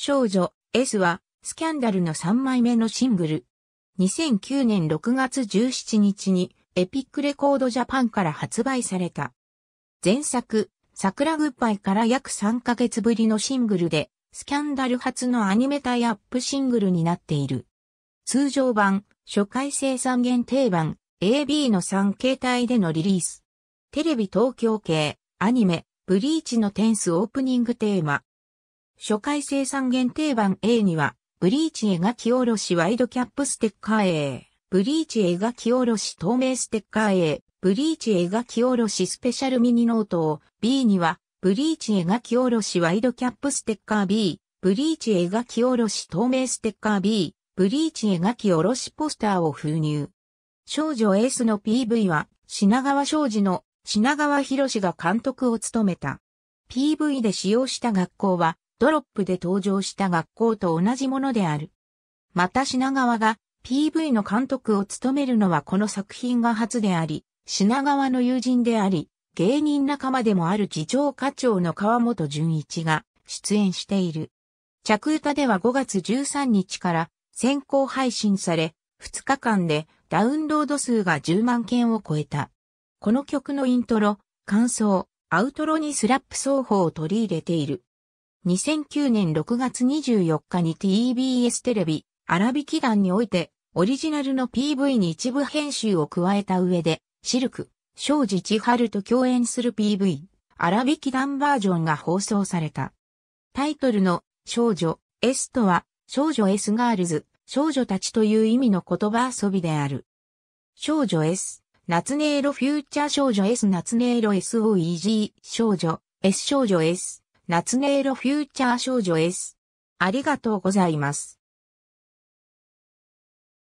少女 S はスキャンダルの3枚目のシングル。2009年6月17日にエピックレコードジャパンから発売された。前作、桜グッバイから約3ヶ月ぶりのシングルで、スキャンダル初のアニメタイアップシングルになっている。通常版、初回生産限定版、AB の3形態でのリリース。テレビ東京系、アニメ、ブリーチのテンスオープニングテーマ、初回生産限定版 A には、ブリーチ描き下ろしワイドキャップステッカー A、ブリーチ描き下ろし透明ステッカー A、ブリーチ描き下ろしスペシャルミニノートを B には、ブリーチ描き下ろしワイドキャップステッカー B、ブリーチ描き下ろし透明ステッカー B、ブリーチ描き下ろしポスターを封入。少女エースの PV は、品川商事の品川博士が監督を務めた。PV で使用した学校は、ドロップで登場した学校と同じものである。また品川が PV の監督を務めるのはこの作品が初であり、品川の友人であり、芸人仲間でもある次長課長の川本淳一が出演している。着歌では5月13日から先行配信され、2日間でダウンロード数が10万件を超えた。この曲のイントロ、感想、アウトロにスラップ奏法を取り入れている。2009年6月24日に TBS テレビ、荒引き団において、オリジナルの PV に一部編集を加えた上で、シルク、庄司千春と共演する PV、荒引き団バージョンが放送された。タイトルの少女 S とは少女 S ガールズ、少女たちという意味の言葉遊びである。少女 S、夏音色フューチャー少女 S 夏音色 SOEG 少女 S 少女 S ナツネイロフューチャー少女 S。ありがとうございます。